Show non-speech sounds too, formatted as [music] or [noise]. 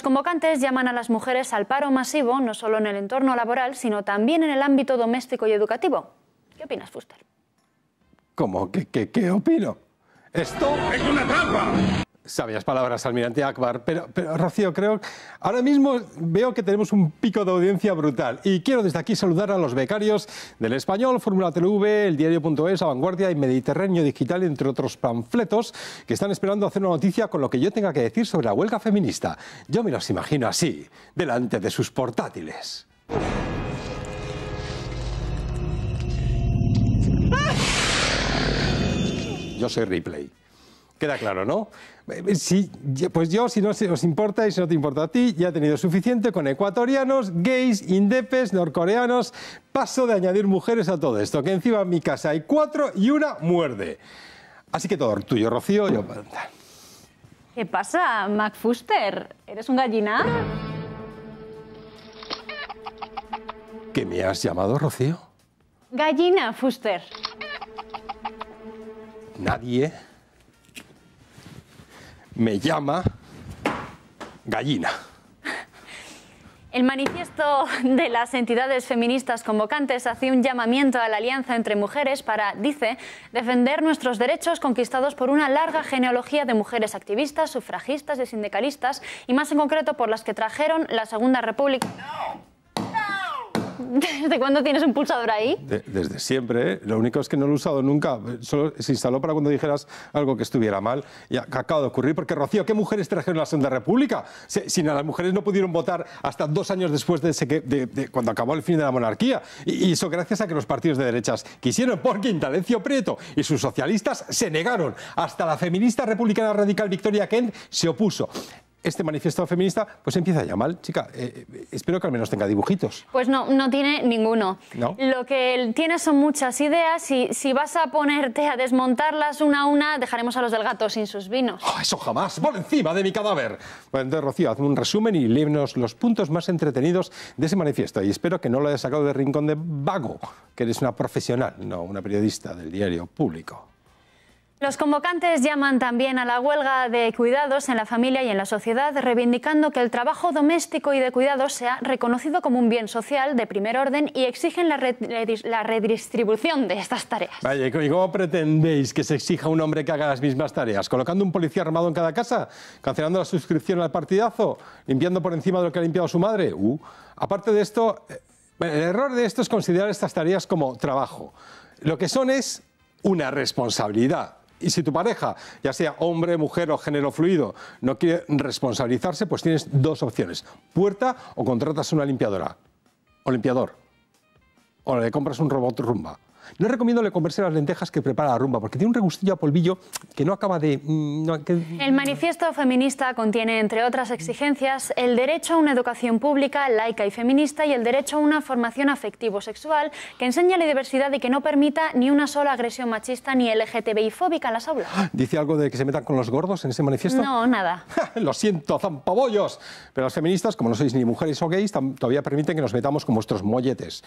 Los convocantes llaman a las mujeres al paro masivo, no solo en el entorno laboral, sino también en el ámbito doméstico y educativo. ¿Qué opinas, Fuster? ¿Cómo? que qué, qué opino? Esto es una trampa. Sabias palabras, almirante Akbar. Pero, pero, Rocío, creo ahora mismo veo que tenemos un pico de audiencia brutal. Y quiero desde aquí saludar a los becarios del Español, Fórmula TV, El Diario.es, Avanguardia Vanguardia y Mediterráneo Digital, entre otros panfletos, que están esperando hacer una noticia con lo que yo tenga que decir sobre la huelga feminista. Yo me los imagino así, delante de sus portátiles. ¡Ah! Yo soy Ripley. Queda claro, ¿no? Eh, sí, pues yo, si no os importa y si no te importa a ti, ya he tenido suficiente con ecuatorianos, gays, indepes, norcoreanos. Paso de añadir mujeres a todo esto, que encima en mi casa hay cuatro y una muerde. Así que todo tuyo, Rocío. Yo... ¿Qué pasa, Mac Fuster? ¿Eres un gallina ¿Qué me has llamado, Rocío? Gallina Fuster. Nadie me llama gallina. El manifiesto de las entidades feministas convocantes hace un llamamiento a la alianza entre mujeres para, dice, defender nuestros derechos conquistados por una larga genealogía de mujeres activistas, sufragistas y sindicalistas, y más en concreto por las que trajeron la Segunda República. [laughs] ¿Desde cuándo tienes un pulsador ahí? desde siempre. ¿eh? Lo único es que no lo he usado nunca. Solo se instaló para cuando dijeras algo que estuviera mal. Y acaba de ocurrir porque, Rocío, ¿qué mujeres trajeron la Segunda República? Si, a las mujeres no pudieron votar hasta dos años después de, cuando acabó el fin de la monarquía. Y, eso gracias a que los partidos de derechas quisieron, porque Intalencio Prieto y sus socialistas se negaron. Hasta la feminista republicana radical Victoria Kent se opuso este manifiesto feminista pues empieza ya mal, chica. Eh, eh, espero que al menos tenga dibujitos. Pues no, no tiene ninguno. Lo que tiene son muchas ideas y si vas a ponerte a desmontarlas una a una, dejaremos a los del gato sin sus vinos. Ah, eso jamás, por encima de mi cadáver. Bueno, entonces, Rocío, hazme un resumen y léenos los puntos más entretenidos de ese manifiesto. Y espero que no lo hayas sacado de rincón de vago, que eres una profesional, no una periodista del diario público. Los convocantes llaman también a la huelga de cuidados en la familia y en la sociedad, reivindicando que el trabajo doméstico y de cuidados sea reconocido como un bien social de primer orden y exigen la, redistribución de estas tareas. Vaya, ¿y cómo pretendéis que se exija a un hombre que haga las mismas tareas? ¿Colocando un policía armado en cada casa? ¿Cancelando la suscripción al partidazo? ¿Limpiando por encima de lo que ha limpiado su madre? Uh. Aparte de esto, eh, el error de esto es considerar estas tareas como trabajo. Lo que son es una responsabilidad y si tu pareja, ya sea hombre, mujer o género fluido, no quiere responsabilizarse, pues tienes dos opciones. Puerta o contratas una limpiadora o limpiador. O le compras un robot rumba. No recomiendo le comerse las lentejas que prepara la rumba, porque tiene un regustillo a polvillo que no acaba de... Mm, el manifiesto feminista contiene, entre otras exigencias, el derecho a una educación pública, laica y feminista y el derecho a una formación afectivo-sexual que enseñe la diversidad y que no permita ni una sola agresión machista ni LGTBI fóbica en las aulas. [gasps] ¿Dice algo de que se metan con los gordos en ese manifiesto? No, nada. [laughs] Lo siento, zampabollos. Pero las feministas, como no sois ni mujeres o gays, todavía permiten que nos metamos con vuestros molletes.